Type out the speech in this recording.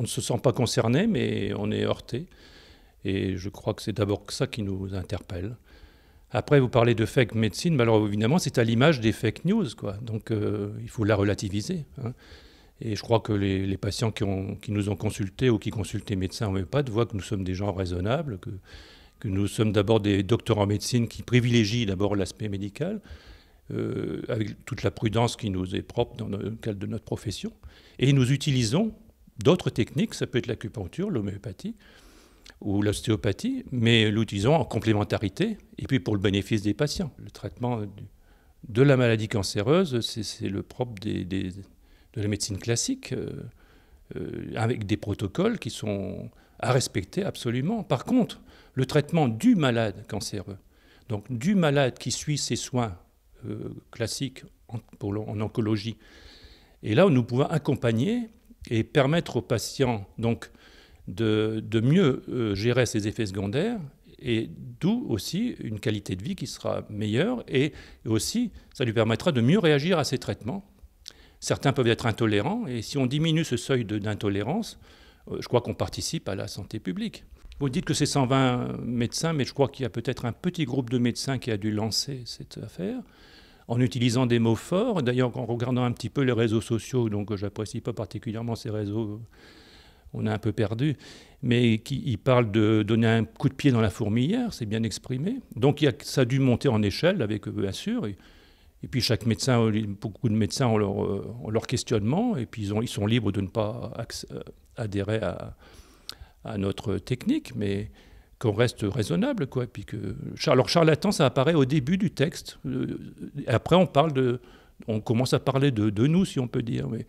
on ne se sent pas concerné, mais on est heurté. Et je crois que c'est d'abord ça qui nous interpelle. Après, vous parlez de fake médecine, mais alors évidemment, c'est à l'image des fake news, quoi. Donc, euh, il faut la relativiser. Hein. Et je crois que les, patients qui, ont, qui, nous ont consultés ou qui consultaient médecins de voient que nous sommes des gens raisonnables, que, que nous sommes d'abord des docteurs en médecine qui privilégient d'abord l'aspect médical, euh, avec toute la prudence qui nous est propre dans le cadre de notre profession. Et nous utilisons D'autres techniques, ça peut être l'acupuncture, l'homéopathie ou l'ostéopathie, mais l'utilisons en complémentarité et puis pour le bénéfice des patients. Le traitement de la maladie cancéreuse, c'est le propre de la médecine classique, euh, euh, avec des protocoles qui sont à respecter absolument. Par contre, le traitement du malade cancéreux, donc du malade qui suit ses soins euh, classiques en, en oncologie, et là, nous pouvons accompagner et permettre aux patients donc, de, de mieux euh, gérer ses effets secondaires, et d'où aussi une qualité de vie qui sera meilleure, et aussi ça lui permettra de mieux réagir à ces traitements. Certains peuvent être intolérants, et si on diminue ce seuil d'intolérance, euh, je crois qu'on participe à la santé publique. Vous dites que c'est 120 médecins, mais je crois qu'il y a peut-être un petit groupe de médecins qui a dû lancer cette affaire en utilisant des mots forts. D'ailleurs, en regardant un petit peu les réseaux sociaux, donc euh, j'apprécie pas particulièrement ces réseaux, euh, on a un peu perdu, mais qui, il parle de donner un coup de pied dans la fourmilière, c'est bien exprimé. Donc il ça a dû monter en échelle avec eux, bien sûr. Et, puis chaque médecin, euh, beaucoup de médecins ont leur, leur questionnement, et puis ils, ont, ils, sont libres de ne pas adhérer à, à notre technique, mais qu'on reste raisonnable, quoi. puis que, alors charlatan, ça apparaît au début du texte. Euh, après, on parle de, on commence à parler de, de nous, si on peut dire. Mais